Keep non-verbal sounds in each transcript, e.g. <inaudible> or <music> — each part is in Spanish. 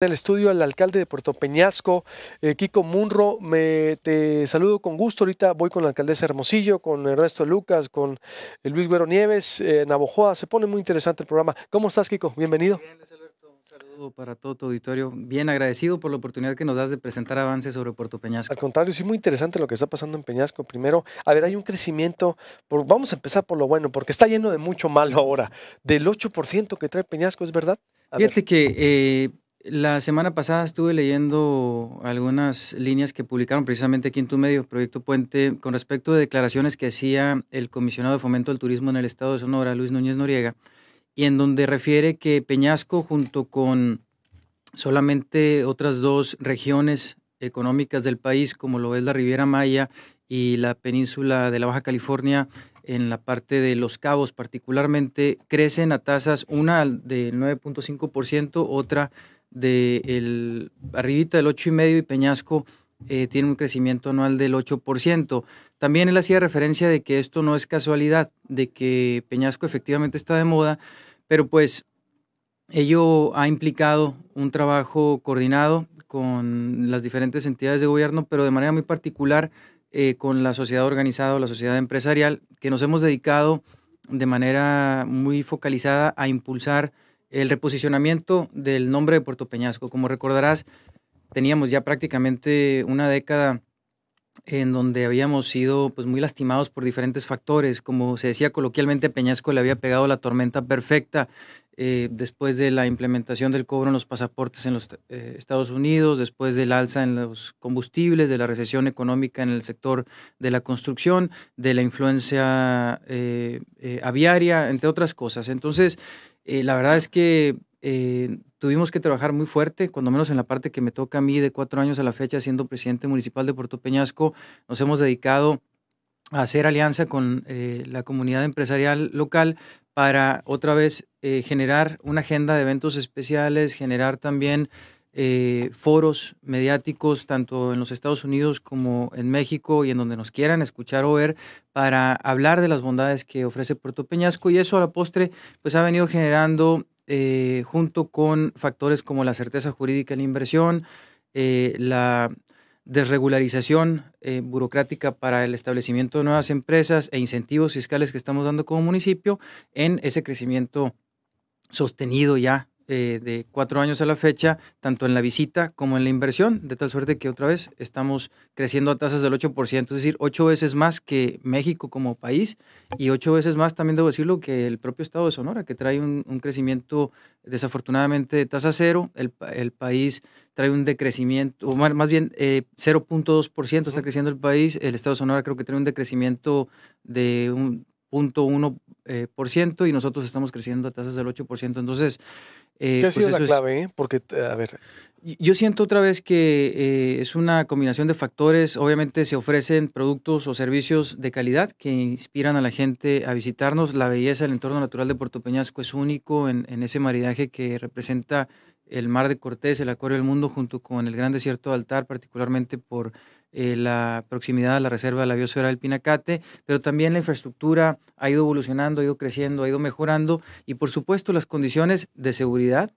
En el estudio al alcalde de Puerto Peñasco, eh, Kiko Munro, me te saludo con gusto. Ahorita voy con la alcaldesa Hermosillo, con Ernesto Lucas, con eh, Luis Güero Nieves, eh, Navojoa. Se pone muy interesante el programa. ¿Cómo estás, Kiko? Bienvenido. Bien, Alberto. Un saludo para todo tu auditorio. Bien agradecido por la oportunidad que nos das de presentar avances sobre Puerto Peñasco. Al contrario, sí, muy interesante lo que está pasando en Peñasco. Primero, a ver, hay un crecimiento. vamos a empezar por lo bueno, porque está lleno de mucho malo ahora. Del 8% que trae Peñasco, ¿es verdad? Fíjate que. La semana pasada estuve leyendo algunas líneas que publicaron precisamente aquí en tu medio, Proyecto Puente, con respecto de declaraciones que hacía el comisionado de fomento del turismo en el estado de Sonora, Luis Núñez Noriega, y en donde refiere que Peñasco, junto con solamente otras dos regiones económicas del país, como lo es la Riviera Maya y la península de la Baja California, en la parte de los cabos particularmente, crecen a tasas, una de 9.5%, otra de de el, arribita del 8,5 y medio y Peñasco eh, tiene un crecimiento anual del 8%. También él hacía referencia de que esto no es casualidad, de que Peñasco efectivamente está de moda, pero pues ello ha implicado un trabajo coordinado con las diferentes entidades de gobierno, pero de manera muy particular eh, con la sociedad organizada o la sociedad empresarial, que nos hemos dedicado de manera muy focalizada a impulsar el reposicionamiento del nombre de Puerto Peñasco. Como recordarás, teníamos ya prácticamente una década en donde habíamos sido pues, muy lastimados por diferentes factores. Como se decía coloquialmente, Peñasco le había pegado la tormenta perfecta eh, después de la implementación del cobro en los pasaportes en los eh, Estados Unidos, después del alza en los combustibles, de la recesión económica en el sector de la construcción, de la influencia eh, aviaria, entre otras cosas. Entonces, eh, la verdad es que eh, tuvimos que trabajar muy fuerte, cuando menos en la parte que me toca a mí de cuatro años a la fecha siendo presidente municipal de Puerto Peñasco, nos hemos dedicado a hacer alianza con eh, la comunidad empresarial local para otra vez generar una agenda de eventos especiales, generar también eh, foros mediáticos, tanto en los Estados Unidos como en México y en donde nos quieran escuchar o ver, para hablar de las bondades que ofrece Puerto Peñasco. Y eso a la postre, pues ha venido generando, eh, junto con factores como la certeza jurídica en la inversión, eh, la desregularización burocrática para el establecimiento de nuevas empresas e incentivos fiscales que estamos dando como municipio en ese crecimiento sostenido ya eh, de cuatro años a la fecha, tanto en la visita como en la inversión, de tal suerte que otra vez estamos creciendo a tasas del 8%, es decir, ocho veces más que México como país y ocho veces más también debo decirlo que el propio estado de Sonora, que trae un, crecimiento desafortunadamente de tasa cero, el, el país trae un decrecimiento, o más, bien 0.2% eh, está creciendo el país, el estado de Sonora creo que trae un decrecimiento de un 0.1% eh, por ciento, y nosotros estamos creciendo a tasas del 8%. Entonces, eh, ¿qué ha pues sido clave? ¿eh? Porque, a ver. Yo siento otra vez que es una combinación de factores. Obviamente se ofrecen productos o servicios de calidad que inspiran a la gente a visitarnos. La belleza del entorno natural de Puerto Peñasco es único en, en ese maridaje que representa el mar de Cortés, el acuario del mundo, junto con el gran desierto de altar, particularmente por eh, la proximidad a la reserva de la biosfera del Pinacate, pero también la infraestructura ha ido evolucionando, ha ido creciendo, ha ido mejorando y por supuesto las condiciones de seguridad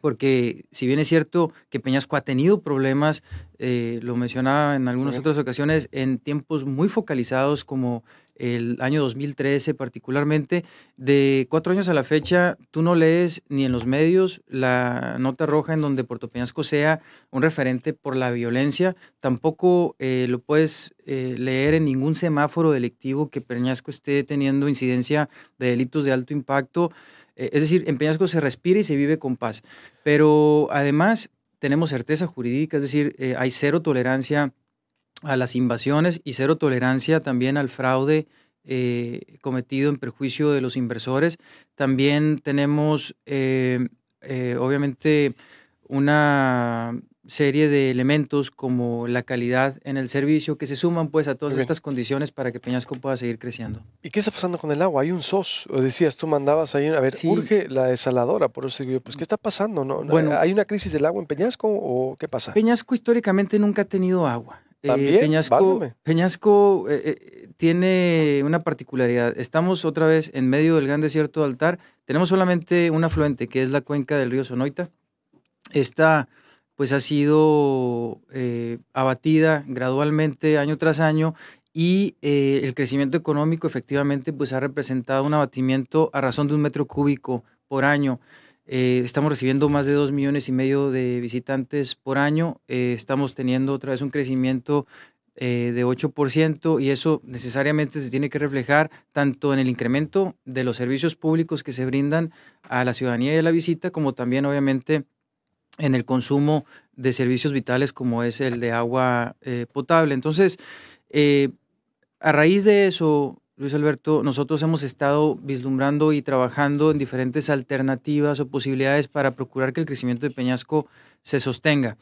porque si bien es cierto que Peñasco ha tenido problemas, eh, lo mencionaba en algunas otras ocasiones, en tiempos muy focalizados como el año 2013 particularmente, de cuatro años a la fecha, tú no lees ni en los medios la nota roja en donde Puerto Peñasco sea un referente por la violencia, tampoco eh, lo puedes eh, leer en ningún semáforo delictivo que Peñasco esté teniendo incidencia de delitos de alto impacto. Eh, es decir, en Peñasco se respira y se vive con paz. Pero además tenemos certeza jurídica, es decir, eh, hay cero tolerancia a las invasiones y cero tolerancia también al fraude eh, cometido en perjuicio de los inversores. También tenemos, obviamente, una serie de elementos como la calidad en el servicio que se suman pues a todas estas condiciones para que Peñasco pueda seguir creciendo. ¿Y qué está pasando con el agua? Hay un SOS, decías, tú mandabas ahí, a ver, urge la desaladora, por eso yo, pues ¿qué mm. está pasando? ¿No? Bueno, ¿Hay una crisis del agua en Peñasco o qué pasa? Peñasco históricamente nunca ha tenido agua. Eh, ¿También? Peñasco, Peñasco eh, eh, tiene una particularidad. Estamos otra vez en medio del gran desierto de altar. Tenemos solamente un afluente que es la cuenca del río Sonoita. Está pues ha sido eh, abatida gradualmente año tras año y eh, el crecimiento económico efectivamente pues ha representado un abatimiento a razón de un metro cúbico por año. Eh, estamos recibiendo más de dos millones y medio de visitantes por año. estamos teniendo otra vez un crecimiento de 8% y eso necesariamente se tiene que reflejar tanto en el incremento de los servicios públicos que se brindan a la ciudadanía y a la visita, como también obviamente en el consumo de servicios vitales como es el de agua eh, potable. Entonces, eh, a raíz de eso, Luis Alberto, nosotros hemos estado vislumbrando y trabajando en diferentes alternativas o posibilidades para procurar que el crecimiento de Peñasco se sostenga.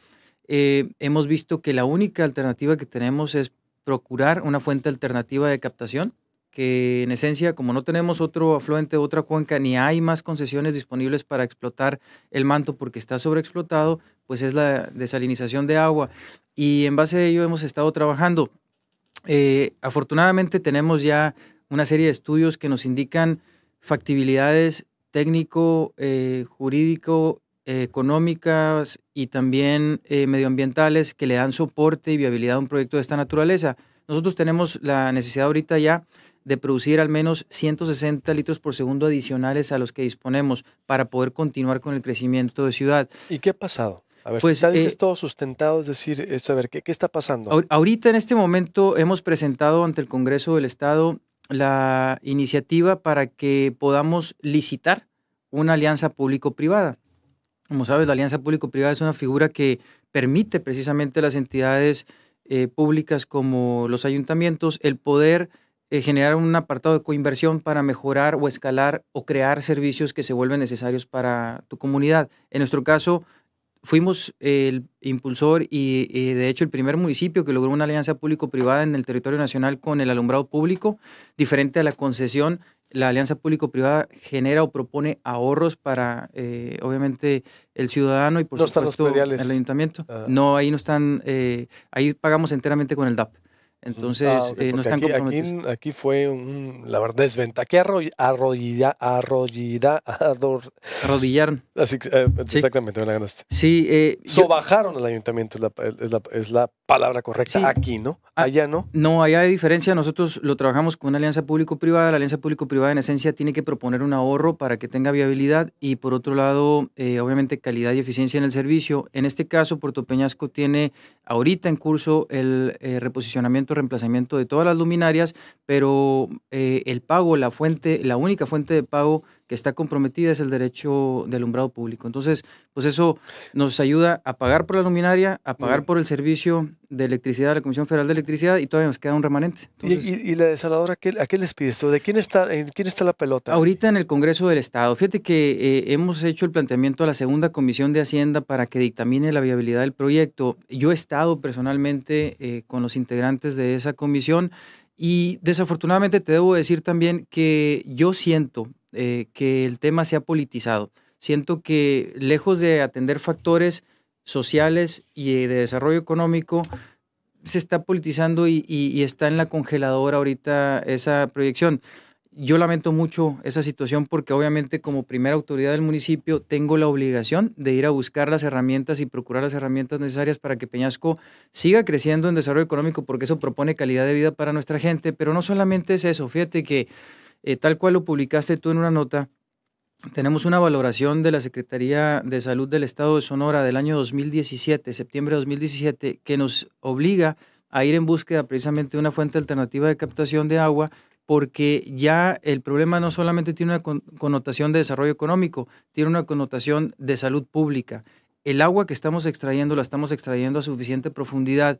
Eh, hemos visto que la única alternativa que tenemos es procurar una fuente alternativa de captación que en esencia, como no tenemos otro afluente, otra cuenca, ni hay más concesiones disponibles para explotar el manto porque está sobreexplotado, pues es la desalinización de agua. Y en base a ello hemos estado trabajando. Eh, afortunadamente tenemos ya una serie de estudios que nos indican factibilidades técnico, eh, jurídico, económicas y también eh, medioambientales que le dan soporte y viabilidad a un proyecto de esta naturaleza. Nosotros tenemos la necesidad ahorita ya de producir al menos 160 litros por segundo adicionales a los que disponemos para poder continuar con el crecimiento de ciudad. ¿Y qué ha pasado? A ver, pues, eh, todo sustentado, es decir, a ver, ¿qué, ¿qué está pasando? Ahorita en este momento hemos presentado ante el Congreso del Estado la iniciativa para que podamos licitar una alianza público-privada. Como sabes, la alianza público-privada es una figura que permite precisamente a las entidades eh, públicas como los ayuntamientos el poder eh, generar un apartado de coinversión para mejorar o escalar o crear servicios que se vuelven necesarios para tu comunidad. En nuestro caso, fuimos el impulsor y, de hecho el primer municipio que logró una alianza público-privada en el territorio nacional con el alumbrado público, diferente a la concesión. La alianza público-privada genera o propone ahorros para, eh, obviamente, el ciudadano y, por supuesto, el ayuntamiento. Ah. No, ahí no están, eh, ahí pagamos enteramente con el DAP. Entonces, ah, eh, no están aquí, comprometidos. Aquí, fue un, la verdad, desventa. Aquí arrodillar. arrollida <laughs> arrodillaron Así, eh, Exactamente, me la ganaste. Sí. Eh, al ayuntamiento, es la, palabra correcta. aquí, ¿no? Ah, allá no. No, allá hay diferencia. Nosotros lo trabajamos con una alianza público-privada. La alianza público-privada, en esencia, tiene que proponer un ahorro para que tenga viabilidad y, por otro lado, eh, obviamente, calidad y eficiencia en el servicio. En este caso, Puerto Peñasco tiene ahorita en curso el reposicionamiento reemplazamiento de todas las luminarias, pero eh, el pago, la fuente, la única fuente de pago que está comprometida es el derecho de alumbrado público. Entonces, pues eso nos ayuda a pagar por la luminaria, a pagar por el servicio de electricidad de la Comisión Federal de Electricidad y todavía nos queda un remanente. ¿Y, la desaladora ¿a qué, a qué les pides? ¿De quién está, en quién está la pelota? Ahorita en el Congreso del Estado. Fíjate que eh, hemos hecho el planteamiento a la segunda Comisión de Hacienda para que dictamine la viabilidad del proyecto. Yo he estado personalmente eh, con los integrantes de esa comisión. Y desafortunadamente te debo decir también que yo siento eh, que el tema se ha politizado. Siento que lejos de atender factores sociales y eh, de desarrollo económico, se está politizando y, y está en la congeladora ahorita esa proyección yo lamento mucho esa situación porque obviamente como primera autoridad del municipio tengo la obligación de ir a buscar las herramientas y procurar las herramientas necesarias para que Peñasco siga creciendo en desarrollo económico porque eso propone calidad de vida para nuestra gente, pero no solamente es eso, fíjate que eh, tal cual lo publicaste tú en una nota, tenemos una valoración de la Secretaría de Salud del Estado de Sonora del año 2017, septiembre de 2017, que nos obliga a ir en búsqueda precisamente de una fuente alternativa de captación de agua porque ya el problema no solamente tiene una connotación de desarrollo económico, tiene una connotación de salud pública. El agua que estamos extrayendo la estamos extrayendo a suficiente profundidad.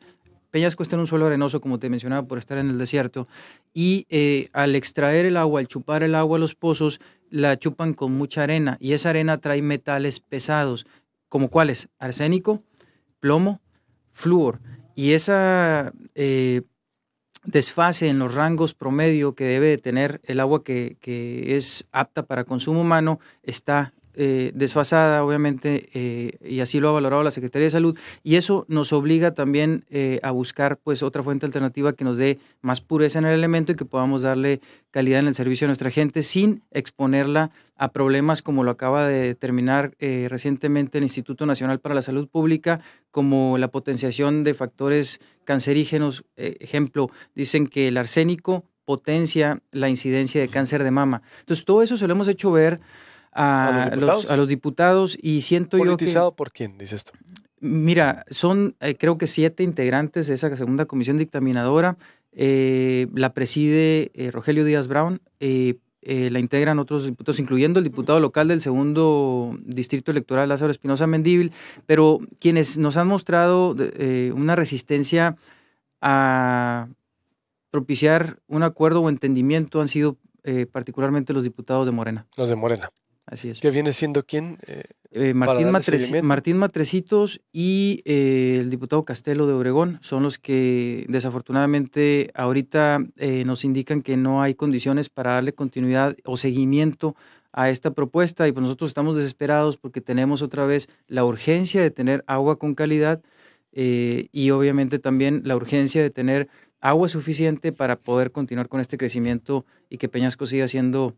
Peñasco está en un suelo arenoso, como te mencionaba, por estar en el desierto, y eh, al extraer el agua, al chupar el agua a los pozos, la chupan con mucha arena, y esa arena trae metales pesados, como cuáles, arsénico, plomo, flúor, y esa... Eh, desfase en los rangos promedio que debe tener el agua que, que, es apta para consumo humano está eh, desfasada, obviamente, eh, y así lo ha valorado la Secretaría de Salud, y eso nos obliga también eh, a buscar pues otra fuente alternativa que nos dé más pureza en el elemento y que podamos darle calidad en el servicio a nuestra gente sin exponerla a problemas como lo acaba de determinar recientemente el Instituto Nacional para la Salud Pública, como la potenciación de factores cancerígenos. ejemplo, dicen que el arsénico potencia la incidencia de cáncer de mama. Entonces, todo eso se lo hemos hecho ver a, los ¿A, los, diputados y siento yo que... por quién, dice esto? Mira, son eh, creo que siete integrantes de esa segunda comisión dictaminadora. Eh, la preside eh, Rogelio Díaz Brown. la integran otros diputados, incluyendo el diputado local del segundo distrito electoral, Lázaro Espinosa Mendíbil, pero quienes nos han mostrado una resistencia a propiciar un acuerdo o entendimiento han sido particularmente los diputados de Morena. Los de Morena. Así es. viene siendo quién? Eh, eh, Martín, Martín, Matrecitos y eh, el diputado Castelo de Obregón son los que desafortunadamente ahorita nos indican que no hay condiciones para darle continuidad o seguimiento a esta propuesta y pues nosotros estamos desesperados porque tenemos otra vez la urgencia de tener agua con calidad y obviamente también la urgencia de tener agua suficiente para poder continuar con este crecimiento y que Peñasco siga siendo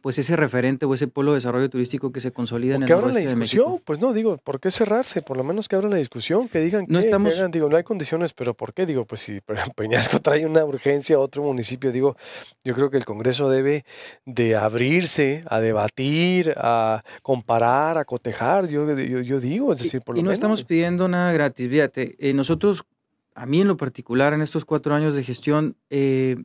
pues ese referente o ese polo de desarrollo turístico que se consolida en el noroeste la discusión, Pues no, digo, ¿por qué cerrarse? Por lo menos que abra la discusión, que digan no que, estamos... digo, no hay condiciones, pero ¿por qué? Digo, pues si <laughs> Peñasco trae una urgencia a otro municipio, digo, yo creo que el Congreso debe de abrirse a debatir, a comparar, a cotejar, yo, digo, es decir, por lo Y no estamos pidiendo nada gratis, fíjate, eh, nosotros, a mí en lo particular, en estos cuatro años de gestión, eh,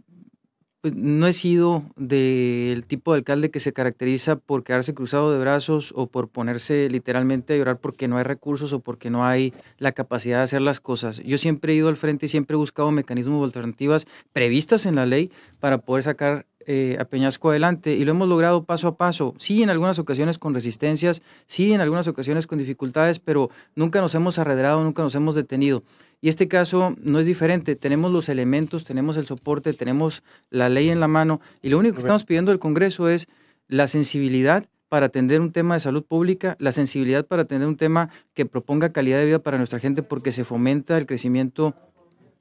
pues, no he sido del tipo de alcalde que se caracteriza por quedarse cruzado de brazos o por ponerse literalmente a llorar porque no hay recursos o porque no hay la capacidad de hacer las cosas. Yo siempre he ido al frente y siempre he buscado mecanismos alternativas previstas en la ley para poder sacar eh, a Peñasco adelante y lo hemos logrado paso a paso. Sí, en algunas ocasiones con resistencias, sí, en algunas ocasiones con dificultades, pero nunca nos hemos arredrado, nunca nos hemos detenido. Y este caso no es diferente. Tenemos los elementos, tenemos el soporte, tenemos la ley en la mano y lo único que estamos pidiendo del Congreso es la sensibilidad para atender un tema de salud pública, la sensibilidad para atender un tema que proponga calidad de vida para nuestra gente porque se fomenta el crecimiento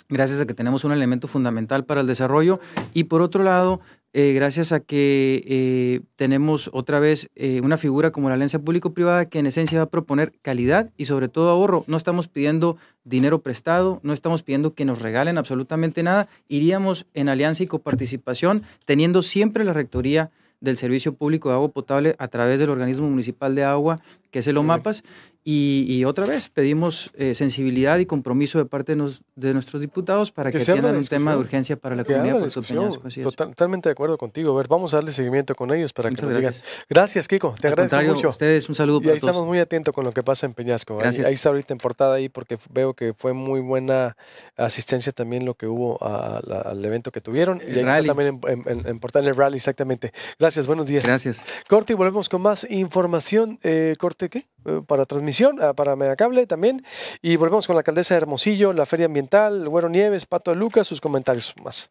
gracias a que tenemos un elemento fundamental para el desarrollo y por otro lado, eh, gracias a que eh, tenemos otra vez eh, una figura como la alianza público-privada que en esencia va a proponer calidad y sobre todo ahorro. No estamos pidiendo dinero prestado, no estamos pidiendo que nos regalen absolutamente nada, iríamos en alianza y coparticipación teniendo siempre la rectoría del Servicio Público de Agua Potable a través del organismo municipal de agua, que es el OMAPAS, y, otra vez pedimos eh, sensibilidad y compromiso de parte de, nuestros diputados para que, tengan un tema de urgencia para la comunidad Peñasco. totalmente de acuerdo contigo. A ver, vamos a darle seguimiento con ellos para que nos gracias. Gracias, Kiko. Te agradezco mucho. ustedes un saludo estamos muy atentos con lo que pasa en Peñasco. Ahí, está ahorita en portada ahí porque veo que fue muy buena asistencia también lo que hubo al evento que tuvieron. y ahí está también en, portada en el rally, exactamente. Gracias, buenos días. Gracias. Corte y volvemos con más información. Eh, ¿Corte qué? Eh, para transmisión, ah, para Mediacable también. Y volvemos con la alcaldesa de Hermosillo, la Feria Ambiental, el Güero Nieves, Pato de Lucas, sus comentarios más.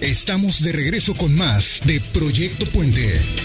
Estamos de regreso con más de Proyecto Puente.